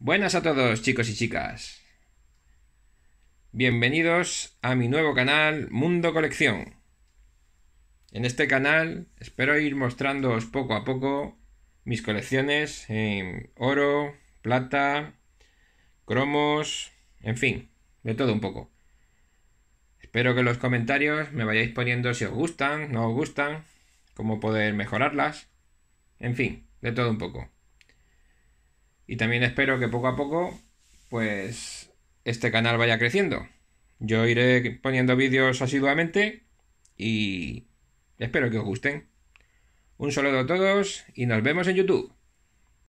Buenas a todos chicos y chicas. Bienvenidos a mi nuevo canal Mundo Colección. En este canal espero ir mostrándoos poco a poco mis colecciones en oro, plata, cromos, en fin, de todo un poco. Espero que en los comentarios me vayáis poniendo si os gustan, no os gustan, cómo poder mejorarlas, en fin, de todo un poco. Y también espero que poco a poco, pues, este canal vaya creciendo. Yo iré poniendo vídeos asiduamente y espero que os gusten. Un saludo a todos y nos vemos en YouTube.